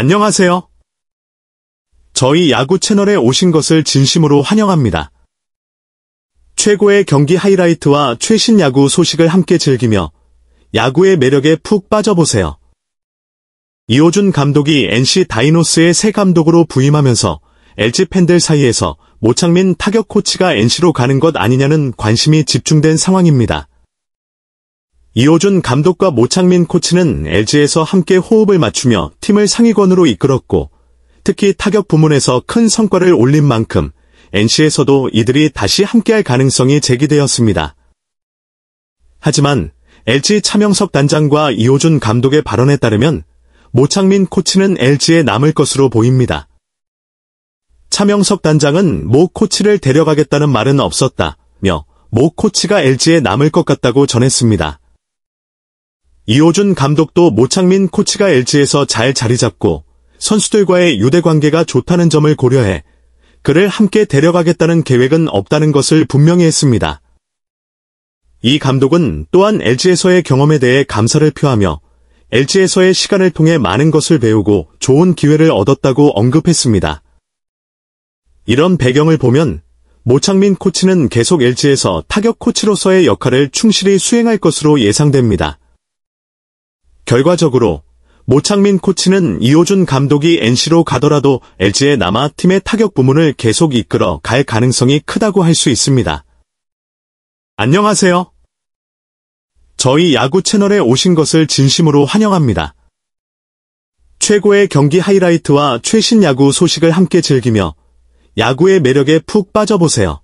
안녕하세요. 저희 야구 채널에 오신 것을 진심으로 환영합니다. 최고의 경기 하이라이트와 최신 야구 소식을 함께 즐기며 야구의 매력에 푹 빠져보세요. 이호준 감독이 NC 다이노스의 새 감독으로 부임하면서 LG 팬들 사이에서 모창민 타격 코치가 NC로 가는 것 아니냐는 관심이 집중된 상황입니다. 이호준 감독과 모창민 코치는 LG에서 함께 호흡을 맞추며 팀을 상위권으로 이끌었고 특히 타격 부문에서 큰 성과를 올린 만큼 NC에서도 이들이 다시 함께할 가능성이 제기되었습니다. 하지만 LG 차명석 단장과 이호준 감독의 발언에 따르면 모창민 코치는 LG에 남을 것으로 보입니다. 차명석 단장은 모 코치를 데려가겠다는 말은 없었다며 모 코치가 LG에 남을 것 같다고 전했습니다. 이호준 감독도 모창민 코치가 LG에서 잘 자리 잡고 선수들과의 유대 관계가 좋다는 점을 고려해 그를 함께 데려가겠다는 계획은 없다는 것을 분명히 했습니다. 이 감독은 또한 LG에서의 경험에 대해 감사를 표하며 LG에서의 시간을 통해 많은 것을 배우고 좋은 기회를 얻었다고 언급했습니다. 이런 배경을 보면 모창민 코치는 계속 LG에서 타격 코치로서의 역할을 충실히 수행할 것으로 예상됩니다. 결과적으로 모창민 코치는 이호준 감독이 NC로 가더라도 LG에 남아 팀의 타격 부문을 계속 이끌어 갈 가능성이 크다고 할 수 있습니다. 안녕하세요. 저희 야구 채널에 오신 것을 진심으로 환영합니다. 최고의 경기 하이라이트와 최신 야구 소식을 함께 즐기며 야구의 매력에 푹 빠져보세요.